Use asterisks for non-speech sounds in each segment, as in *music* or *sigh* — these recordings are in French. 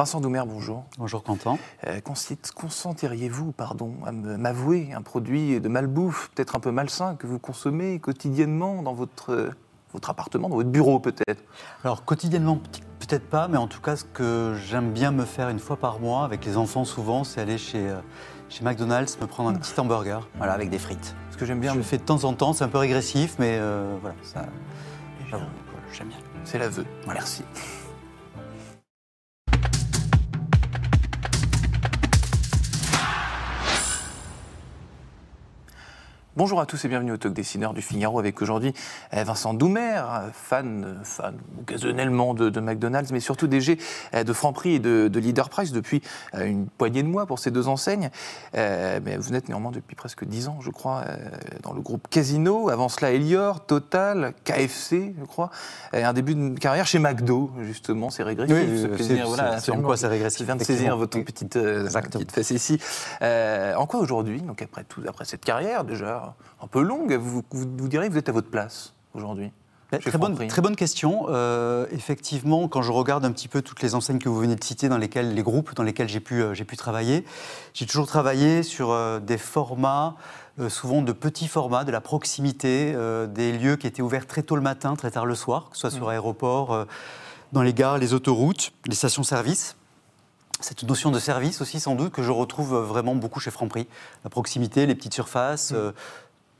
Vincent Doumer, bonjour. Bonjour Quentin. Euh, consentiriez-vous pardon, à m'avouer un produit de malbouffe, peut-être un peu malsain, que vous consommez quotidiennement dans votre, euh, votre appartement, dans votre bureau peut-être Alors quotidiennement, peut-être pas, mais en tout cas, ce que j'aime bien me faire une fois par mois, avec les enfants souvent, c'est aller chez, euh, chez McDonald's, me prendre un petit hamburger, voilà, avec des frites. Ce que j'aime bien. Je le fais de temps en temps, c'est un peu régressif, mais voilà, ça. J'aime bien. C'est l'aveu. Voilà. Merci. Bonjour à tous et bienvenue au Talk Dessineur du Figaro avec aujourd'hui euh, Vincent Doumer, fan, occasionnellement de, McDonald's, mais surtout DG euh, de Franprix et de, Leader Price depuis euh, une poignée de mois pour ces deux enseignes. mais vous êtes néanmoins depuis presque dix ans, je crois, dans le groupe Casino. Avant cela, Elior, Total, KFC, je crois. Et un début de carrière chez McDo, justement, c'est régressif. c'est en quoi c'est régressif. vient de saisir votre petite, face ici. en quoi aujourd'hui, donc après, tout, après cette carrière déjà un peu longue, vous, vous, vous que vous êtes à votre place aujourd'hui très, bonne, très, bonne, question. Euh, effectivement, quand je regarde un petit peu toutes les enseignes que vous venez de citer, dans lesquelles les groupes dans lesquels j'ai pu, euh, j'ai pu travailler, j'ai toujours travaillé sur euh, des formats, souvent de petits formats, de la proximité, des lieux qui étaient ouverts très tôt le matin, très tard le soir, que ce soit sur l'aéroport, mm. dans les gares, les autoroutes, les stations-service cette notion de service aussi, sans doute, que je retrouve euh, vraiment beaucoup chez Franprix. La proximité, les petites surfaces. Mm. Euh,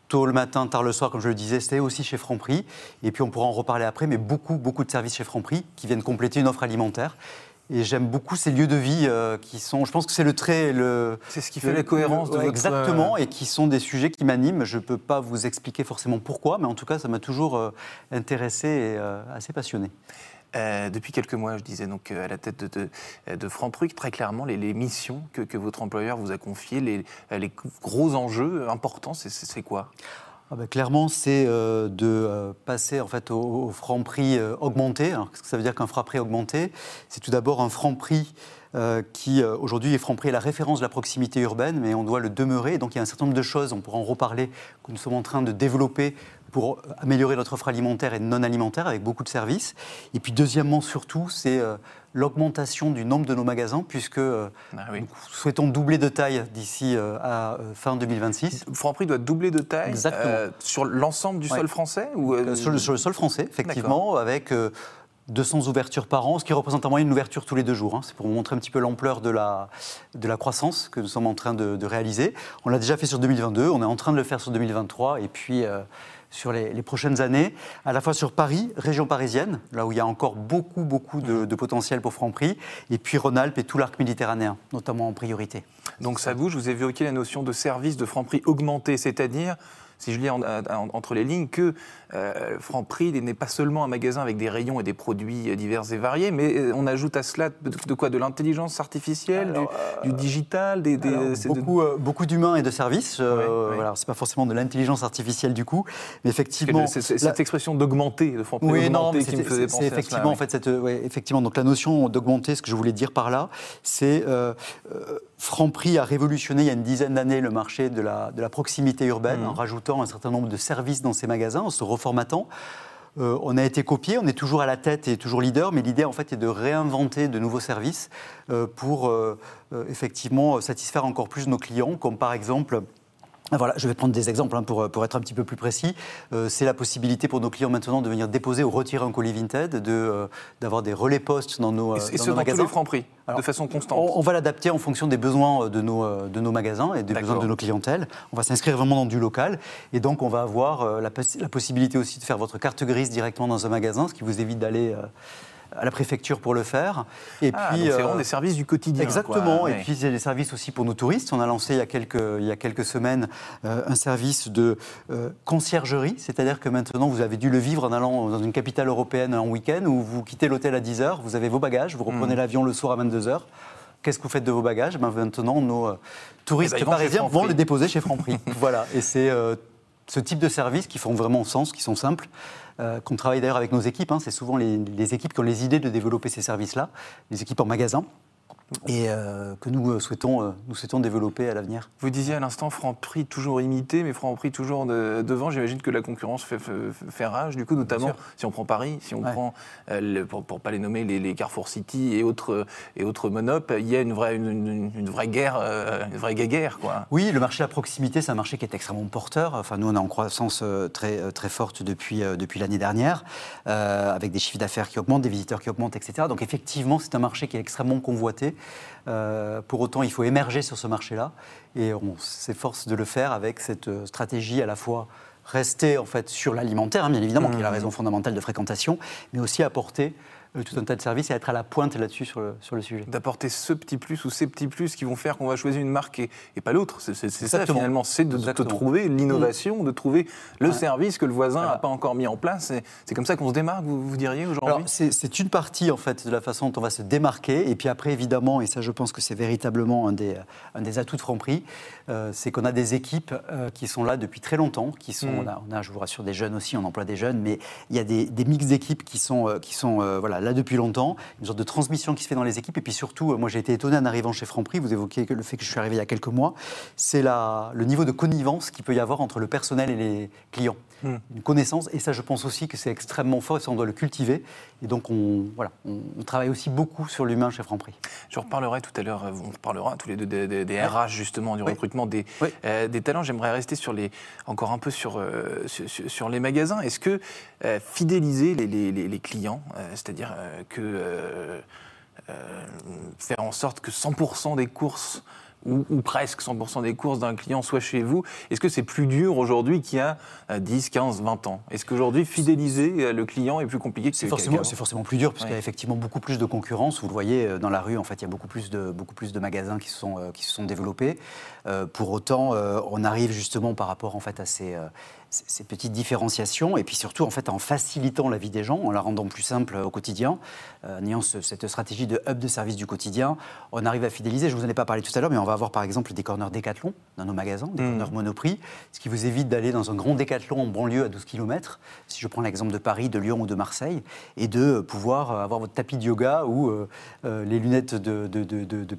tôt le matin, tard le soir, comme je le disais, c'était aussi chez Franprix. Et puis on pourra en reparler après, mais beaucoup, beaucoup de services chez Franprix qui viennent compléter une offre alimentaire. Et j'aime beaucoup ces lieux de vie euh, qui sont. Je pense que c'est le trait, le. C'est ce qui fait la cohérence de Exactement, et qui sont des sujets qui m'animent. Je ne peux pas vous expliquer forcément pourquoi, mais en tout cas, ça m'a toujours intéressé et assez passionné. Euh, depuis quelques mois, je disais, donc euh, à la tête de, de, euh, de très clairement, les, missions que, que, votre employeur vous a confiées, les, les gros enjeux importants, c'est quoi ah ben, clairement, c'est de passer en fait au, au franc prix augmenté. qu'est-ce que ça veut dire qu'un franc prix augmenté C'est tout d'abord un franc prix qui aujourd'hui est franc prix est la référence de la proximité urbaine, mais on doit le demeurer. Donc il y a un certain nombre de choses, on pourra en reparler, que nous sommes en train de développer pour améliorer notre offre alimentaire et non alimentaire avec beaucoup de services. Et puis deuxièmement, surtout, c'est euh, l'augmentation du nombre de nos magasins, puisque euh, ah nous souhaitons doubler de taille d'ici euh, à fin 2026. Franprix doit doubler de taille sur l'ensemble du sol français ou sur, le, sol français, effectivement, avec... 200 ouvertures par an, ce qui représente en moyenne une ouverture tous les deux jours. Hein. C'est pour vous montrer un petit peu l'ampleur de la, de la croissance que nous sommes en train de, réaliser. On l'a déjà fait sur 2022, on est en train de le faire sur 2023 et puis euh, sur les, prochaines années, à la fois sur Paris, région parisienne, là où il y a encore beaucoup, beaucoup de, mmh. potentiel pour Franprix, et puis Rhône-Alpes et tout l'arc méditerranéen, notamment en priorité. Donc ça bouge, vous aussi la notion de service de Franprix augmenté, c'est-à-dire si je lis entre les lignes, que euh, Franprix n'est pas seulement un magasin avec des rayons et des produits euh, divers et variés, mais euh, on ajoute à cela de, quoi De l'intelligence artificielle, du, euh, digital, des, beaucoup, beaucoup d'humains et de services. ce n'est voilà, c'est pas forcément de l'intelligence artificielle du coup, mais effectivement, c'est, cette expression d'augmenter, de Franprix, oui, qui me faisait penser effectivement à cela, en fait cette, effectivement donc la notion d'augmenter, ce que je voulais dire par là, c'est Franprix a révolutionné il y a une dizaine d'années le marché de la, proximité urbaine mmh. en rajoutant un certain nombre de services dans ses magasins, en se reformatant. Euh, on a été copié, on est toujours à la tête et toujours leader, mais l'idée en fait est de réinventer de nouveaux services euh, pour euh, effectivement satisfaire encore plus nos clients, comme par exemple voilà, je vais prendre des exemples hein, pour, euh, pour, être un petit peu plus précis. Euh, c'est la possibilité pour nos clients maintenant de venir déposer ou retirer un colis Vinted, de, euh, d'avoir des relais postes dans nos, magasins. et ce nos dans Tous les prix, de façon constante. On, va l'adapter en fonction des besoins de nos, de nos magasins et des besoins de nos clientèles. On va s'inscrire vraiment dans du local et donc on va avoir la, la, possibilité aussi de faire votre carte grise directement dans un magasin, ce qui vous évite d'aller à la préfecture pour le faire. Et ah, puis, c'est vraiment euh, des services du quotidien. Exactement. Et puis, il y a des services aussi pour nos touristes. On a lancé il y a quelques, il y a quelques semaines euh, un service de euh, conciergerie, c'est-à-dire que maintenant, vous avez dû le vivre en allant dans une capitale européenne en week-end où vous quittez l'hôtel à 10h, vous avez vos bagages, vous reprenez mm. l'avion le soir à 22h. Qu'est-ce que vous faites de vos bagages ben Maintenant, nos touristes eh ben, parisiens vont les déposer chez Franprix. *laughs* voilà, et c'est ce type de services qui font vraiment sens, qui sont simples, euh, qu'on travaille d'ailleurs avec nos équipes. Hein. c'est souvent les, équipes qui ont les idées de développer ces services-là, les équipes en magasin et euh, que nous euh, souhaitons, euh, nous souhaitons développer à l'avenir. Vous disiez à l'instant Franprix toujours imité, mais Franprix toujours devant. J'imagine que la concurrence fait, rage, du coup, notamment si on prend Paris, si on prend, pour ne pas les nommer, les, Carrefour City et autres, et autres il y a une vraie, une, vraie guerre, une vraie guerre. Quoi. Oui, le marché à proximité, c'est un marché qui est extrêmement porteur. Enfin, nous, on est en croissance très, très forte depuis, depuis l'année dernière, avec des chiffres d'affaires qui augmentent, des visiteurs qui augmentent, etc. Donc, effectivement, c'est un marché qui est extrêmement convoité. Euh, pour autant, il faut émerger sur ce marché-là et on s'efforce de le faire avec cette euh, stratégie à la fois rester en fait sur l'alimentaire, hein, bien évidemment, qui est la mmh. raison fondamentale de fréquentation, mais aussi apporter euh, tout un tas de services et être à la pointe là-dessus sur le, sur le sujet. D'apporter ce petit plus ou ces petits plus qui vont faire qu'on va choisir une marque et, et pas l'autre. C'est ça finalement, c'est de, trouver l'innovation, mm. de trouver le service que le voisin n'a pas encore mis en place. C'est comme ça qu'on se démarque, vous, diriez aujourd'hui C'est une partie en fait de la façon dont on va se démarquer. Et puis après, évidemment, et ça je pense que c'est véritablement un des, un des atouts de Franprix, euh, c'est qu'on a des équipes euh, qui sont là depuis très longtemps, qui sont, mm. on, a, je vous rassure, des jeunes aussi, on emploie des jeunes, mais il y a des, des mix d'équipes qui sont, qui sont voilà, là, depuis longtemps, une sorte de transmission qui se fait dans les équipes. Et puis surtout, euh, moi j'ai été étonné en arrivant chez Franprix, vous évoquez le fait que je suis arrivé il y a quelques mois, c'est le niveau de connivence qu'il peut y avoir entre le personnel et les clients. Hmm. Une connaissance, et ça je pense aussi que c'est extrêmement fort, et ça on doit le cultiver. Et donc on, voilà, on, travaille aussi beaucoup sur l'humain chez Franprix. Je reparlerai tout à l'heure, euh, on parlera tous les deux des, RH justement, du recrutement des, euh, des talents. J'aimerais rester sur les, encore un peu sur, sur, les magasins. Est-ce que fidéliser les clients, c'est-à-dire euh, que euh, euh, faire en sorte que 100% des courses ou, presque 100% des courses d'un client soient chez vous. Est-ce que c'est plus dur aujourd'hui qu'il y a 10, 15, 20 ans Est-ce qu'aujourd'hui, fidéliser le client est plus compliqué que c'est forcément, c'est forcément plus dur, parce qu'il y a effectivement beaucoup plus de concurrence. Vous le voyez dans la rue, en fait, il y a beaucoup plus de, beaucoup plus de magasins qui se sont, qui sont développés. pour autant, on arrive justement par rapport en fait, à ces, ces petites différenciations et puis surtout en fait en facilitant la vie des gens, en la rendant plus simple au quotidien, euh, en ayant cette stratégie de hub de service du quotidien, on arrive à fidéliser. Je vous en ai pas parlé tout à l'heure, mais on va avoir par exemple des corners Décathlon dans nos magasins, des mmh. corners Monoprix, ce qui vous évite d'aller dans un grand Décathlon en banlieue à 12 km, si je prends l'exemple de Paris, de Lyon ou de Marseille, et de pouvoir euh, avoir votre tapis de yoga ou euh, les lunettes de,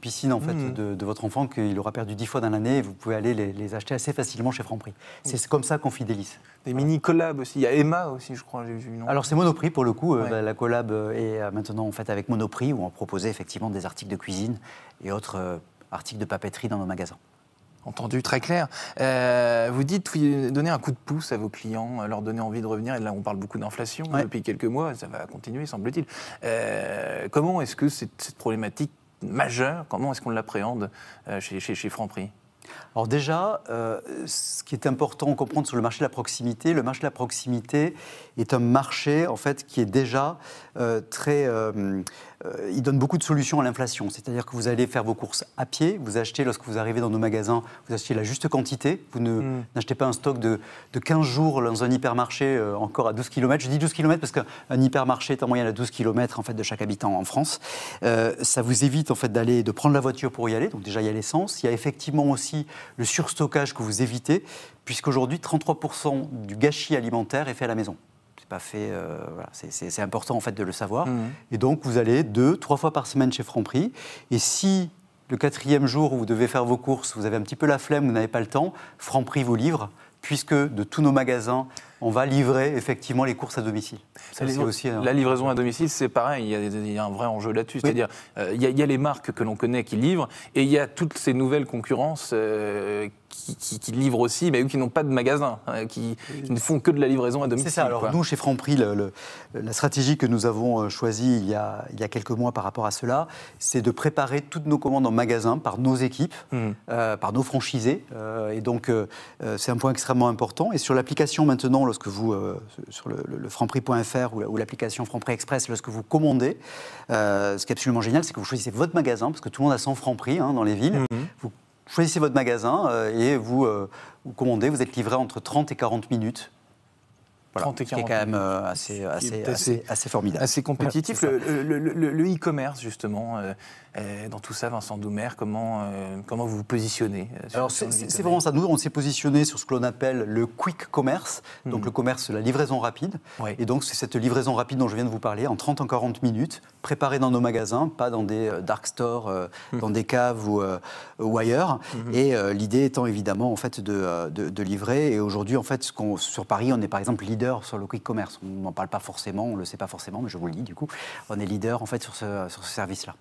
piscine en fait mmh. de, votre enfant qu'il aura perdu 10 fois dans l'année, et vous pouvez aller les, acheter assez facilement chez Franprix. C'est mmh. comme ça qu'on fidélise. Des mini collabs aussi. Il y a Emma aussi, je crois, Alors c'est Monoprix pour le coup. Euh, la collab euh, est euh, maintenant en fait avec Monoprix où on proposait effectivement des articles de cuisine et autres articles de papeterie dans nos magasins. Entendu, très clair. vous dites donner un coup de pouce à vos clients, leur donner envie de revenir. Et là, on parle beaucoup d'inflation depuis quelques mois, ça va continuer, semble-t-il. comment est-ce que cette, problématique majeure, comment est-ce qu'on l'appréhende chez, chez, chez Franprix alors déjà, euh, ce qui est important à comprendre sur le marché de la proximité, le marché de la proximité est un marché en fait qui est déjà euh, très euh, euh, il donne beaucoup de solutions à l'inflation. C'est-à-dire que vous allez faire vos courses à pied, vous achetez, lorsque vous arrivez dans nos magasins, vous achetez la juste quantité, vous hmm. n'achetez pas un stock de, 15 jours dans un hypermarché euh, encore à 12 km. Je dis 12 km parce qu'un hypermarché est en moyenne à 12 km en fait, de chaque habitant en France. Euh, ça vous évite en fait, d'aller, de prendre la voiture pour y aller, donc déjà il y a l'essence, il y a effectivement aussi le surstockage que vous évitez, puisqu'aujourd'hui 33% du gâchis alimentaire est fait à la maison fait. Euh, voilà. C'est important en fait de le savoir. Mmh. Et donc vous allez deux, trois fois par semaine chez Franprix. Et si le quatrième jour où vous devez faire vos courses, vous avez un petit peu la flemme, vous n'avez pas le temps, Franprix vous livre, puisque de tous nos magasins, on va livrer effectivement les courses à domicile. la, livraison, aussi la livraison à domicile, c'est pareil, il y, a, un vrai enjeu là-dessus. C'est-à-dire, euh, il, y a les marques que l'on connaît qui livrent, et il y a toutes ces nouvelles concurrences euh, qui, livrent aussi, mais bah, eux qui n'ont pas de magasin, hein, qui, ne font que de la livraison à domicile. C'est ça. Alors nous, chez Franprix, la stratégie que nous avons euh, choisie il y, a, il quelques mois par rapport à cela, c'est de préparer toutes nos commandes en magasin par nos équipes, hmm. euh, par nos franchisés. Euh, et donc, c'est un point extrêmement important. Et sur l'application maintenant, lorsque vous, sur le, le franprix.fr ou, l'application Franprix Express, lorsque vous commandez, ce qui est absolument génial, c'est que vous choisissez votre magasin, parce que tout le monde a 100 Franprix hein, dans les villes. Hmm choisissez votre magasin euh, et euh, vous, commandez, vous êtes livré entre 30 et 40 minutes voilà, 30 et 40 qui est quand même euh, assez, formidable. Assez compétitif. le e-commerce, justement, euh, dans tout ça, Vincent Doumer, comment, euh, comment vous vous positionnez euh, c'est vraiment ça. Nous, on s'est positionné sur ce que l'on appelle le quick commerce, donc hmm. le commerce la livraison rapide. Et donc c'est cette livraison rapide dont je viens de vous parler, en 30 en 40 minutes, préparée dans nos magasins, pas dans des dark stores, hmm. dans des caves ou, ailleurs. Hmm. Et l'idée étant évidemment en fait de, de, livrer. Et aujourd'hui, en fait, ce sur Paris, on est par exemple leader sur le quick commerce. On n'en parle pas forcément, on ne le sait pas forcément, mais je vous le dis du coup. On est leader en fait sur ce, sur ce service-là.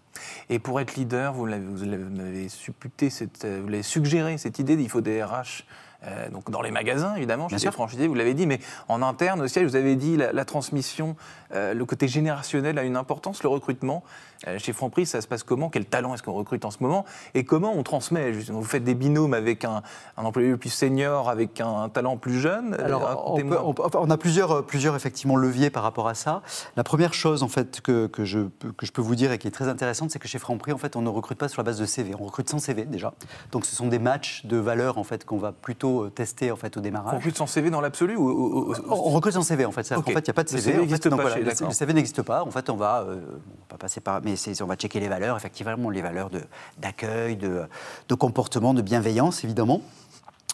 Et et pour être leader, vous l'avez supputé, euh, vous l'avez suggéré, cette idée il faut des RH euh, donc dans les magasins, évidemment, chez les vous l'avez dit, mais en interne aussi, vous avez dit la, transmission, euh, le côté générationnel a une importance, le recrutement. Euh, chez Franprix, ça se passe comment Quel talent est-ce qu'on recrute en ce moment Et comment on transmet Vous faites des binômes avec un, un employé plus senior, avec un, talent plus jeune Alors, on, a plusieurs, plusieurs effectivement leviers par rapport à ça. La première chose en fait que, je, que je peux vous dire et qui est très intéressante, c'est que chez Franprix, en fait, on ne recrute pas sur la base de CV, on recrute sans CV déjà. Donc ce sont des matchs de valeurs en fait qu'on va plutôt euh, tester en fait au démarrage. On recrute sans CV dans l'absolu ou, On recrute sans CV en fait. Okay. En fait, il n'y a pas de CV. Le CV n'existe pas. En fait, on va, euh, passer par, mais on va checker les valeurs effectivement, les valeurs d'accueil, de, de comportement, de bienveillance évidemment.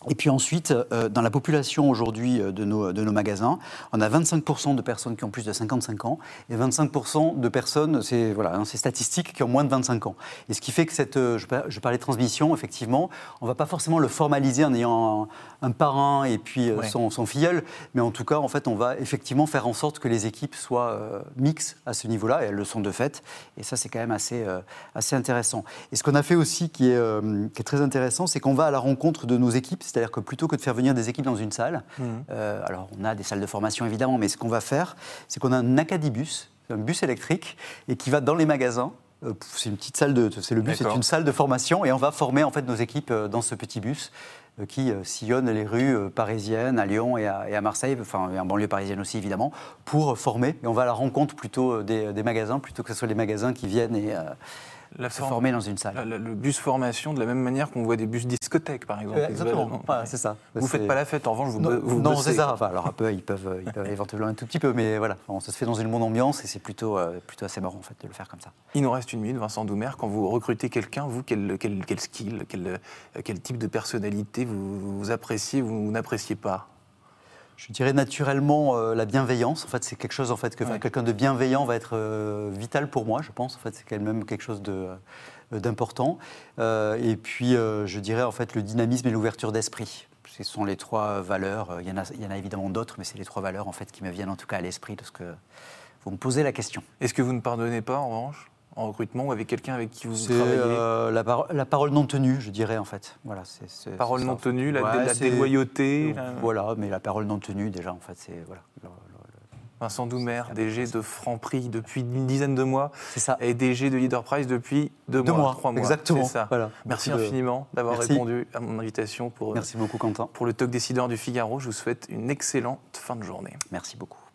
Et puis ensuite, euh, dans la population aujourd'hui euh, de nos, de nos magasins, on a 25% de personnes qui ont plus de 55 ans et 25% de personnes, c'est voilà, hein, statistique, qui ont moins de 25 ans. Et ce qui fait que cette, euh, je parlais de transmission, effectivement, on ne va pas forcément le formaliser en ayant un, parrain et puis son, son, filleul, mais en tout cas, en fait, on va effectivement faire en sorte que les équipes soient mixtes à ce niveau-là, et elles le sont de fait. Et ça, c'est quand même assez, assez intéressant. Et ce qu'on a fait aussi qui est, qui est très intéressant, c'est qu'on va à la rencontre de nos équipes, c'est-à-dire que plutôt que de faire venir des équipes dans une salle, mhm. euh, alors on a des salles de formation évidemment, mais ce qu'on va faire, c'est qu'on a un acadibus, un bus électrique, et qui va dans les magasins euh, c'est une petite salle de, c'est le bus, c'est une salle de formation et on va former en fait nos équipes euh, dans ce petit bus qui sillonne les rues parisiennes, à Lyon et à, Marseille, enfin et en banlieue parisienne aussi évidemment, pour former. Et on va à la rencontre plutôt des, des magasins, plutôt que ce soit les magasins qui viennent et, se former dans une salle. le bus formation, de la même manière qu'on voit des bus discothèques, par exemple. Euh, Exactement, c'est ça. Vous ne faites pas la fête, en revanche, vous Non, vous non c'est ça. alors, un peu, ils peuvent, éventuellement un tout petit peu, mais voilà, ça se fait dans une bonne ambiance et c'est plutôt, euh, plutôt assez marrant, en fait, de le faire comme ça. Il nous reste une minute, Vincent Doumer. Quand vous recrutez quelqu'un, vous, quel, skill, euh, quel, type de personnalité vous, vous appréciez ou vous n'appréciez pas je dirais naturellement euh, la bienveillance. En fait, c'est quelque chose en fait que quelqu'un de bienveillant va être euh, vital pour moi, je pense. En fait, c'est quand même quelque chose de euh, d'important. et puis, je dirais en fait le dynamisme et l'ouverture d'esprit. Ce sont les trois valeurs. Il y en a, il y en a évidemment d'autres, mais c'est les trois valeurs en fait qui me viennent en tout cas à l'esprit de ce que vous me posez la question. Est-ce que vous ne pardonnez pas en revanche en recrutement ou avec quelqu'un avec qui vous travaillez euh, la, parole non tenue, je dirais en fait. Voilà, c'est, parole non tenue, la, déloyauté. Euh, voilà, mais la parole non tenue déjà en fait, c'est voilà. Vincent Doumer, DG de Franprix depuis une dizaine de mois. Ça. Et DG de Leader Price depuis deux, mois, trois mois. Exactement. Voilà. Merci, infiniment d'avoir répondu à mon invitation pour, euh, Merci beaucoup, pour le talk décideur du Figaro. Je vous souhaite une excellente fin de journée. Merci beaucoup.